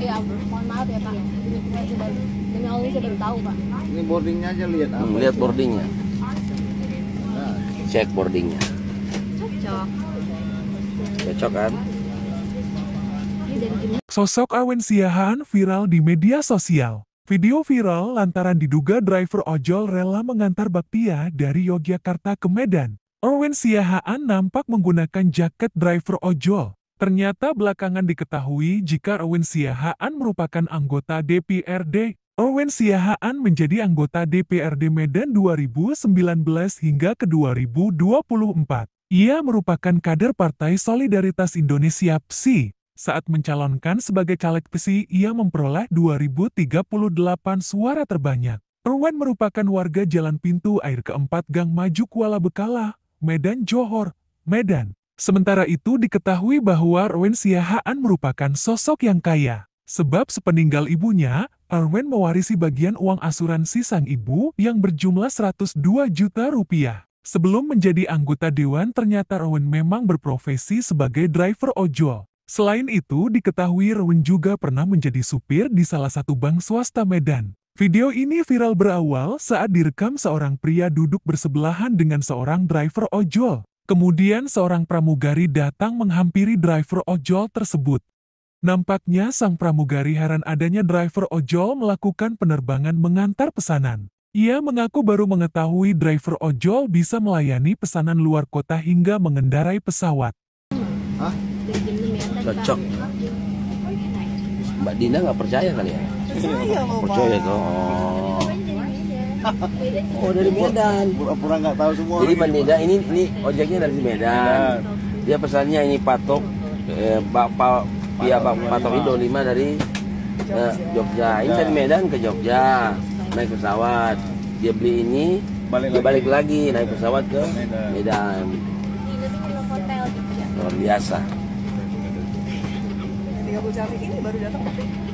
Iya, mohon maaf ya Pak. saya baru tahu Pak. Ini boardingnya aja lihat. hmm, lihat boardingnya. Nah. Cek boardingnya. Cocok. Cocok kan? Sosok Awen Siahan viral di media sosial. Video viral lantaran diduga driver ojol rela mengantar Baktia dari Yogyakarta ke Medan. Awen Siahaan nampak menggunakan jaket driver ojol Ternyata belakangan diketahui jika Owen Siahaan merupakan anggota DPRD. Owen Siahaan menjadi anggota DPRD Medan 2019 hingga ke 2024. Ia merupakan kader Partai Solidaritas Indonesia PSI. Saat mencalonkan sebagai caleg PSI, ia memperoleh 2038 suara terbanyak. Owen merupakan warga Jalan Pintu Air keempat Gang Maju Kuala Bekala, Medan Johor, Medan. Sementara itu diketahui bahwa Erwin Siahaan merupakan sosok yang kaya. Sebab sepeninggal ibunya, Erwin mewarisi bagian uang asuransi sang ibu yang berjumlah 102 juta rupiah. Sebelum menjadi anggota dewan ternyata Erwin memang berprofesi sebagai driver ojol. Selain itu diketahui Erwin juga pernah menjadi supir di salah satu bank swasta Medan. Video ini viral berawal saat direkam seorang pria duduk bersebelahan dengan seorang driver ojol. Kemudian seorang pramugari datang menghampiri driver ojol tersebut. Nampaknya sang pramugari heran adanya driver ojol melakukan penerbangan mengantar pesanan. Ia mengaku baru mengetahui driver ojol bisa melayani pesanan luar kota hingga mengendarai pesawat. Hah? Cocok. Mbak Dina nggak percaya kali ya? Percaya, percaya toh oh dari Medan pura-pura nggak tahu semua jadi Medan ini ini ojeknya dari Medan iya. dia pesannya ini patok eh, Pak iya Pak patok Indo lima dari eh, Jogja ini iya. dari Medan ke Jogja naik pesawat dia beli ini balik dia balik lagi, lagi naik pesawat ke Medan, gitu ya? luar biasa Tinggal jam ini baru datang